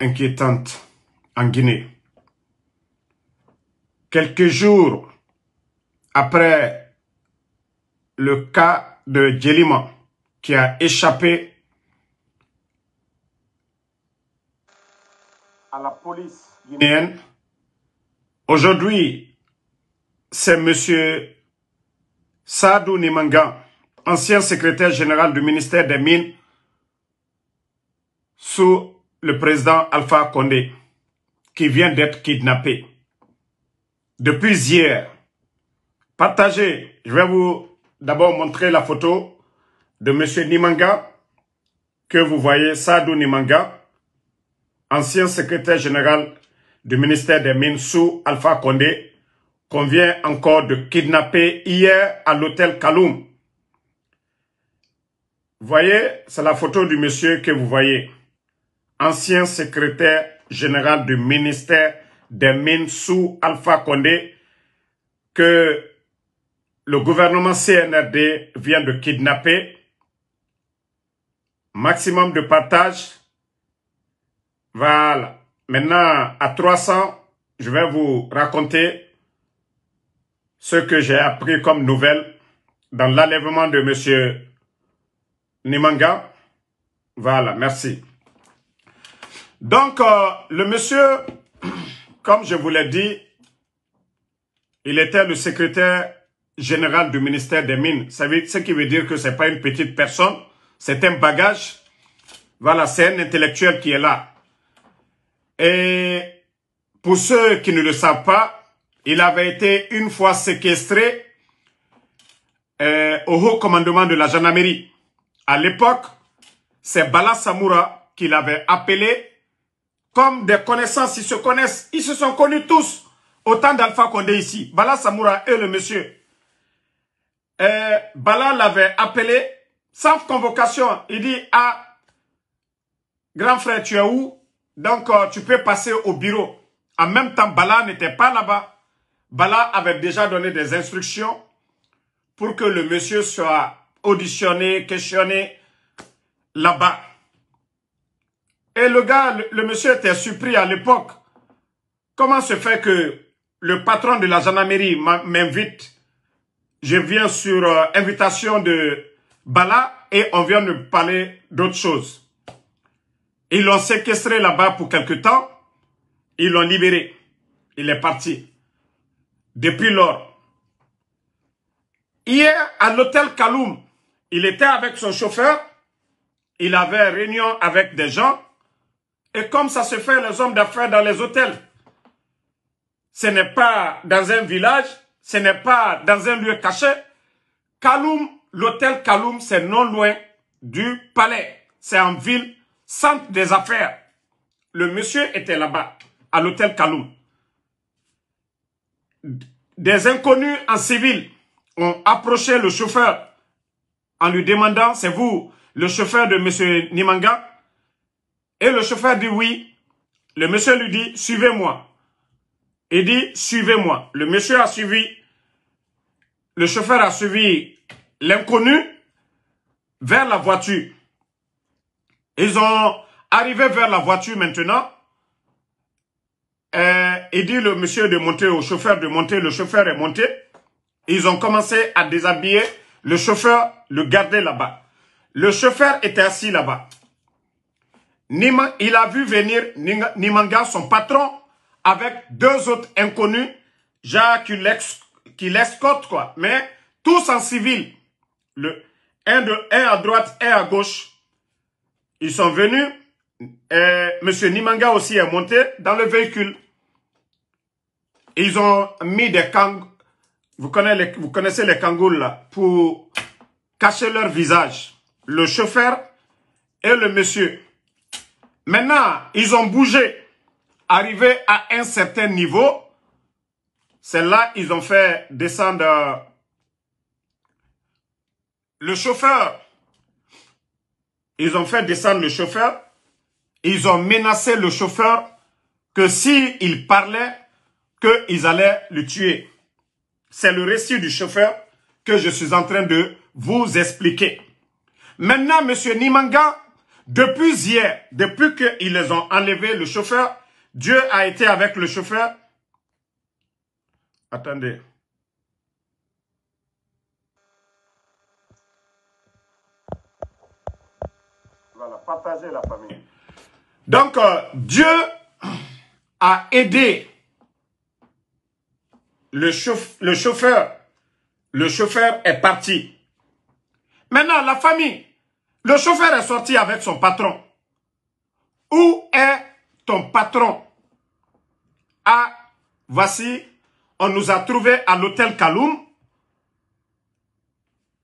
inquiétante en Guinée. Quelques jours après le cas de Djelima qui a échappé à la police guinéenne, aujourd'hui, c'est M. Sadou Nimanga, ancien secrétaire général du ministère des Mines, sous le président Alpha Condé, qui vient d'être kidnappé. Depuis hier, partagez, je vais vous d'abord montrer la photo de M. Nimanga, que vous voyez, Sadou Nimanga, ancien secrétaire général du ministère des Mines sous Alpha Condé, qu'on vient encore de kidnapper hier à l'hôtel Kaloum. Voyez, c'est la photo du monsieur que vous voyez ancien secrétaire général du ministère des Mines sous Alpha Condé, que le gouvernement CNRD vient de kidnapper. Maximum de partage. Voilà. Maintenant, à 300, je vais vous raconter ce que j'ai appris comme nouvelle dans l'enlèvement de Monsieur Nimanga. Voilà, merci. Donc, euh, le monsieur, comme je vous l'ai dit, il était le secrétaire général du ministère des Mines. Ça ce qui veut dire que c'est pas une petite personne, c'est un bagage. Voilà, c'est un intellectuel qui est là. Et pour ceux qui ne le savent pas, il avait été une fois séquestré euh, au haut commandement de la gendarmerie. À l'époque, c'est Bala Samoura qui l'avait appelé comme des connaissances, ils se connaissent. Ils se sont connus tous au temps d'Alpha Condé ici. Bala Samoura et le monsieur. Bala l'avait appelé sans convocation. Il dit, ah, grand frère, tu es où Donc, euh, tu peux passer au bureau. En même temps, Bala n'était pas là-bas. Bala avait déjà donné des instructions pour que le monsieur soit auditionné, questionné là-bas. Et le gars, le, monsieur était surpris à l'époque. Comment se fait que le patron de la gendarmerie m'invite Je viens sur euh, invitation de Bala et on vient de parler d'autre chose. Ils l'ont séquestré là-bas pour quelque temps. Ils l'ont libéré. Il est parti. Depuis lors. Hier, à l'hôtel Kaloum, il était avec son chauffeur. Il avait réunion avec des gens. Et comme ça se fait les hommes d'affaires dans les hôtels. Ce n'est pas dans un village, ce n'est pas dans un lieu caché. Kaloum, l'hôtel Kaloum, c'est non loin du palais. C'est en ville, centre des affaires. Le monsieur était là-bas, à l'hôtel Kaloum. Des inconnus en civil ont approché le chauffeur en lui demandant, c'est vous, le chauffeur de monsieur Nimanga et le chauffeur dit oui. Le monsieur lui dit, suivez-moi. Il dit, suivez-moi. Le monsieur a suivi. Le chauffeur a suivi l'inconnu vers la voiture. Ils ont arrivé vers la voiture maintenant. et euh, il dit le monsieur de monter, au chauffeur de monter, le chauffeur est monté. Ils ont commencé à déshabiller le chauffeur, le gardait là-bas. Le chauffeur était assis là-bas il a vu venir Nimanga, son patron, avec deux autres inconnus, Jacques qui l'escorte, quoi. Mais tous en civil. Le, un, de, à droite, un à gauche. Ils sont venus. Et Monsieur Nimanga aussi est monté dans le véhicule. Ils ont mis des kangs. Vous connaissez, les, vous connaissez les là, pour cacher leur visage. Le chauffeur et le monsieur. Maintenant, ils ont bougé. Arrivé à un certain niveau, c'est là ils ont fait descendre euh, le chauffeur. Ils ont fait descendre le chauffeur. Ils ont menacé le chauffeur que s'il il parlait, qu'ils allaient le tuer. C'est le récit du chauffeur que je suis en train de vous expliquer. Maintenant, Monsieur Nimanga, depuis hier, depuis qu'ils les ont enlevés, le chauffeur, Dieu a été avec le chauffeur. Attendez. Voilà, partagez la famille. Donc, euh, Dieu a aidé le, le chauffeur. Le chauffeur est parti. Maintenant, la famille, le chauffeur est sorti avec son patron. Où est ton patron Ah, voici, on nous a trouvé à l'hôtel Kaloum.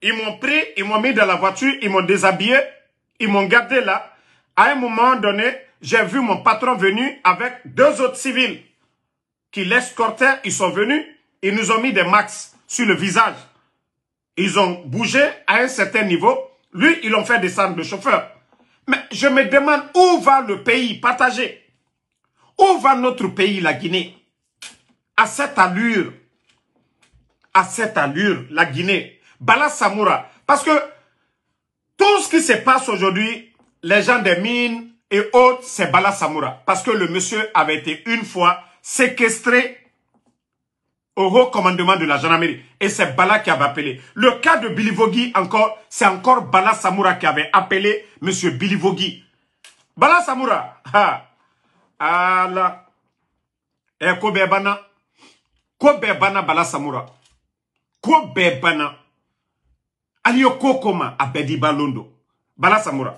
Ils m'ont pris, ils m'ont mis dans la voiture, ils m'ont déshabillé, ils m'ont gardé là. À un moment donné, j'ai vu mon patron venir avec deux autres civils qui l'escortaient. Ils sont venus, ils nous ont mis des max sur le visage. Ils ont bougé à un certain niveau. Lui, ils l'ont fait descendre le chauffeur. Mais je me demande où va le pays partagé Où va notre pays, la Guinée À cette allure, à cette allure, la Guinée, Bala Samoura. Parce que tout ce qui se passe aujourd'hui, les gens des mines et autres, c'est Bala Samoura. Parce que le monsieur avait été une fois séquestré au haut commandement de la gendarmerie. Et c'est Bala qui avait appelé. Le cas de Vogi encore, c'est encore Bala Samoura qui avait appelé M. Vogi. Bala Samoura, ah, ah là, et eh, Kobebana, Bana, Bala Samoura, Bana. Alio Kokoma, Abedi Balondo, Bala Samura.